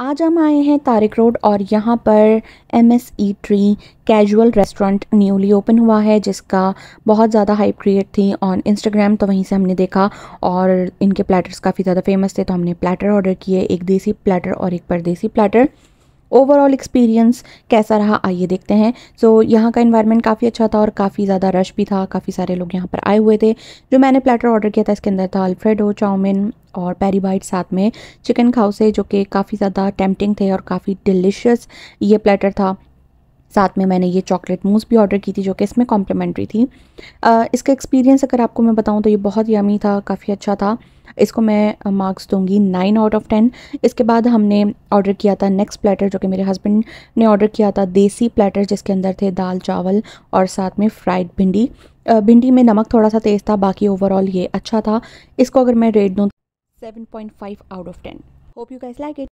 आज हम आए हैं तारिक रोड और यहाँ पर M S E tree casual restaurant newly open हुआ है जिसका बहुत ज़्यादा हाइप क्रिएट थी ऑन इंस्टाग्राम तो वहीं से हमने देखा और इनके प्लेटर्स काफ़ी ज़्यादा फेमस थे तो हमने प्लेटर ऑर्डर किए एक देसी प्लेटर और एक परदेसी प्लेटर ओवरऑल एक्सपीरियंस कैसा रहा आइए देखते हैं सो so, यहाँ का इन्वायरमेंट काफ़ी अच्छा था और काफ़ी ज़्यादा रश भी था काफ़ी सारे लोग यहाँ पर आए हुए थे जो मैंने प्लेटर ऑर्डर किया था इसके अंदर था अल्फ्रेडो चाउमिन और पेरीबाइट साथ में चिकन खाउसे जो कि काफ़ी ज़्यादा टेम्पटिंग थे और काफ़ी डिलिशियस ये प्लेटर था साथ में मैंने ये चॉकलेट मूस भी ऑर्डर की थी जो कि इसमें कॉम्प्लीमेंट्री थी आ, इसका एक्सपीरियंस अगर आपको मैं बताऊँ तो ये बहुत यमी था काफ़ी अच्छा था इसको मैं मार्क्स दूंगी नाइन आउट ऑफ टेन इसके बाद हमने ऑर्डर किया था नेक्स्ट प्लेटर जो कि मेरे हस्बैंड ने ऑर्डर किया था देसी प्लेटर जिसके अंदर थे दाल चावल और साथ में फ्राइड भिंडी भिंडी में नमक थोड़ा सा तेज़ था बाकी ओवरऑल ये अच्छा था इसको अगर मैं रेट दूँ seven point five out of ten hope you guys like it